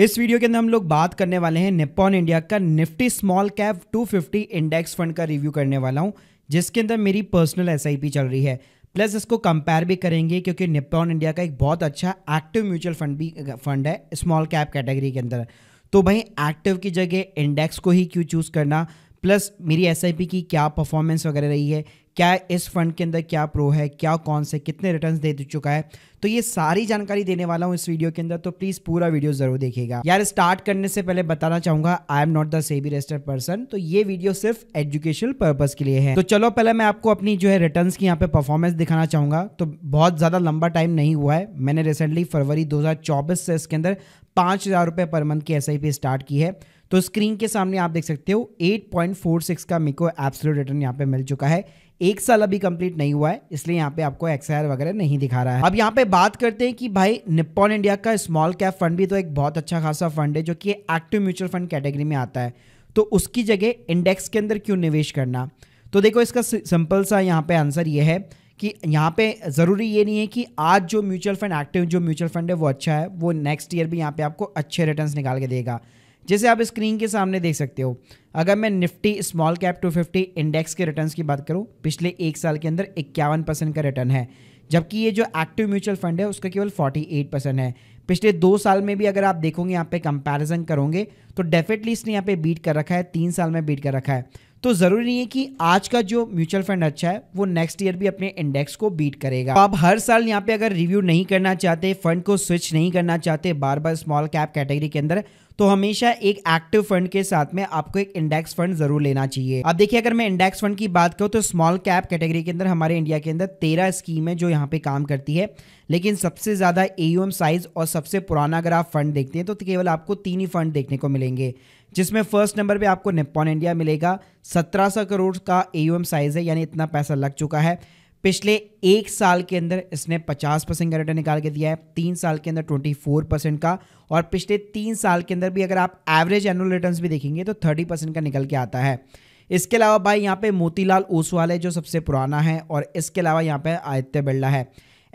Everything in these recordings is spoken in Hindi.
इस वीडियो के अंदर हम लोग बात करने वाले हैं निप्पॉन इंडिया का Nifty small cap 250 index fund का रिव्यू करने वाला हूं जिसके अंदर मेरी पर्सनल एस चल रही है प्लस इसको कंपेयर भी करेंगे क्योंकि निप्पॉन इंडिया का एक बहुत अच्छा एक्टिव म्यूचुअल फंड भी फंड है स्मॉल कैप कैटेगरी के अंदर तो भाई एक्टिव की जगह इंडेक्स को ही क्यों चूज़ करना प्लस मेरी एस की क्या परफॉर्मेंस वगैरह रही है क्या इस फंड के अंदर क्या प्रो है क्या कौन से कितने रिटर्न्स दे चुका है तो ये सारी जानकारी देने वाला हूँ इस वीडियो के अंदर तो प्लीज़ पूरा वीडियो ज़रूर देखेगा यार स्टार्ट करने से पहले बताना चाहूंगा I am not the SEBI registered person तो ये वीडियो सिर्फ एजुकेशनल पर्पज़ के लिए है तो चलो पहले मैं आपको अपनी जो है रिटर्न की यहाँ पे परफॉर्मेंस दिखाना चाहूंगा तो बहुत ज़्यादा लंबा टाइम नहीं हुआ है मैंने रिसेंटली फरवरी दो से इसके अंदर पांच हज़ार पर मंथ की एस स्टार्ट की है तो स्क्रीन के सामने आप देख सकते हो 8.46 का मेको एप्सलूट रिटर्न यहाँ पे मिल चुका है एक साल अभी कंप्लीट नहीं हुआ है इसलिए यहाँ पे आपको एक्सआर वगैरह नहीं दिखा रहा है अब यहाँ पे बात करते हैं कि भाई निप्पॉन इंडिया का स्मॉल कैप फंड भी तो एक बहुत अच्छा खासा फंड है जो कि एक्टिव म्यूचुअल फंड कैटेगरी में आता है तो उसकी जगह इंडेक्स के अंदर क्यों निवेश करना तो देखो इसका सिंपल सा यहाँ पे आंसर ये है कि यहाँ पे ज़रूरी ये नहीं है कि आज जो म्यूचुअल फंड एक्टिव जो म्यूचुअल फंड है वो अच्छा है वो नेक्स्ट ईयर भी यहाँ पे आपको अच्छे रिटर्न्स निकाल के देगा जैसे आप स्क्रीन के सामने देख सकते हो अगर मैं निफ्टी स्मॉल कैप 250 इंडेक्स के रिटर्न की बात करूँ पिछले एक साल के अंदर इक्यावन परसेंट का रिटर्न है जबकि ये जो एक्टिव म्यूचुअल फंड है उसका केवल 48 परसेंट है पिछले दो साल में भी अगर आप देखोगे यहाँ पे कंपैरिजन करोगे तो डेफिनेटली इसने यहाँ पे बीट कर रखा है तीन साल में बीट कर रखा है तो ज़रूरी नहीं है कि आज का जो म्यूचुअल फंड अच्छा है वो नेक्स्ट ईयर भी अपने इंडेक्स को बीट करेगा तो आप हर साल यहाँ पे अगर रिव्यू नहीं करना चाहते फंड को स्विच नहीं करना चाहते बार बार स्मॉल कैप कैटेगरी के अंदर तो हमेशा एक एक्टिव फंड के साथ में आपको एक इंडेक्स फंड जरूर लेना चाहिए अब देखिए अगर मैं इंडेक्स फंड की बात करूँ तो स्मॉल कैप कैटेगरी के अंदर हमारे इंडिया के अंदर तेरह स्कीम है जो यहाँ पे काम करती है लेकिन सबसे ज़्यादा एयूएम साइज और सबसे पुराना अगर आप फंड देखते हैं तो केवल आपको तीन ही फंड देखने को मिलेंगे जिसमें फर्स्ट नंबर पे आपको निप्पॉन इंडिया मिलेगा सत्रह सौ करोड़ का एयूएम साइज है यानी इतना पैसा लग चुका है पिछले एक साल के अंदर इसने 50 परसेंट का रिटर्न निकाल के दिया है तीन साल के अंदर 24 परसेंट का और पिछले तीन साल के अंदर भी अगर आप एवरेज एनुअल रिटर्न्स भी देखेंगे तो 30 परसेंट का निकल के आता है इसके अलावा भाई यहाँ पे मोतीलाल ओसवाल है जो सबसे पुराना है और इसके अलावा यहाँ पे आदित्य बिरला है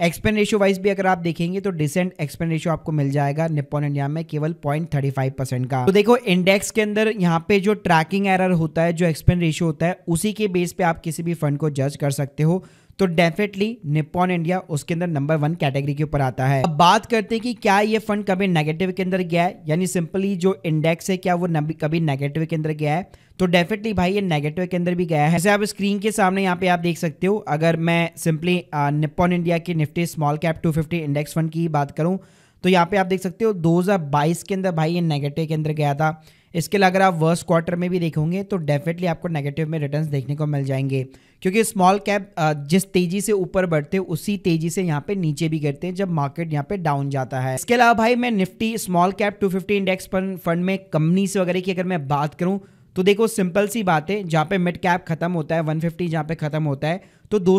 एक्सपेन रेशियो वाइज भी अगर आप देखेंगे तो डिसेंट एक्सपेन रेशियो आपको मिल जाएगा निपोन इंडिया में केवल पॉइंट का तो देखो इंडेक्स के अंदर यहाँ पे जो ट्रैकिंग एरर होता है जो एक्सपेन रेशियो होता है उसी के बेस पे आप किसी भी फंड को जज कर सकते हो तो डेफिनेटली निपॉन इंडिया उसके अंदर नंबर वन कैटेगरी के ऊपर आता है अब बात करते हैं कि क्या ये फंड कभी नेगेटिव के अंदर गया है यानी सिंपली जो इंडेक्स है क्या वो कभी नेगेटिव के अंदर गया है तो डेफिनेटली भाई ये नेगेटिव के अंदर भी गया है जैसे आप स्क्रीन के सामने यहाँ पे आप देख सकते हो अगर मैं सिंपली निपॉन इंडिया की Nifty small cap 250 index fund की बात करूँ तो यहाँ पे आप देख सकते हो 2022 के अंदर भाई ये नेगेटिव के अंदर गया था इसके अलावा अगर आप वर्स्ट क्वार्टर में भी देखोगे तो डेफिनेटली आपको नेगेटिव में रिटर्न देखने को मिल जाएंगे क्योंकि स्मॉल कैप जिस तेजी से ऊपर बढ़ते हैं उसी तेजी से यहाँ पे नीचे भी गिरते हैं जब मार्केट यहाँ पे डाउन जाता है इसके अलावा भाई मैं Nifty small cap two index fund में कंपनीज वगैरह की अगर मैं बात करूँ तो देखो सिंपल सी बात है जहाँ पे मिड कैप खत्म होता है 150 फिफ्टी जहाँ पे खत्म होता है तो दो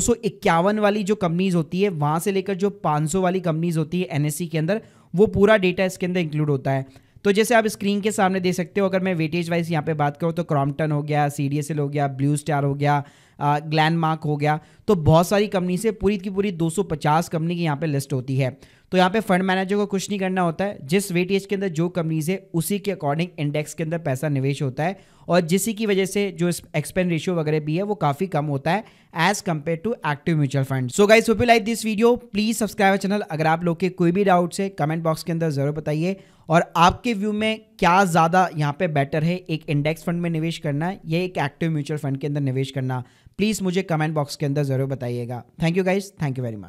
वाली जो कंपनीज होती है वहाँ से लेकर जो 500 वाली कंपनीज होती है एनएससी e के अंदर वो पूरा डेटा इसके अंदर इंक्लूड होता है तो जैसे आप स्क्रीन के सामने देख सकते हो अगर मैं वेटेज वाइज यहाँ पे बात करूँ तो क्रॉम्पटन हो गया सी हो गया ब्लू स्टार हो गया ग्लैंड मार्क हो गया तो बहुत सारी कंपनी से पूरी की पूरी 250 कंपनी की यहाँ पे लिस्ट होती है तो यहाँ पे फंड मैनेजर को कुछ नहीं करना होता है जिस वेटेज के अंदर जो कंपनीज है उसी के अकॉर्डिंग इंडेक्स के अंदर पैसा निवेश होता है और जिसी की वजह से जो एक्सपेंड रेशियो वगैरह भी है वो काफ़ी कम होता है as compare to active mutual fund so guys hope you like this video please subscribe channel अगर आप लोग के कोई भी डाउट्स है कमेंट बॉक्स के अंदर जरूर बताइए और आपके व्यू में क्या ज़्यादा यहाँ पे बेटर है एक इंडेक्स फंड में निवेश करना या एक एक्टिव म्यूचुअल फंड के अंदर निवेश करना प्लीज़ मुझे कमेंट बॉक्स के अंदर ज़रूर बताइएगा thank you guys thank you very much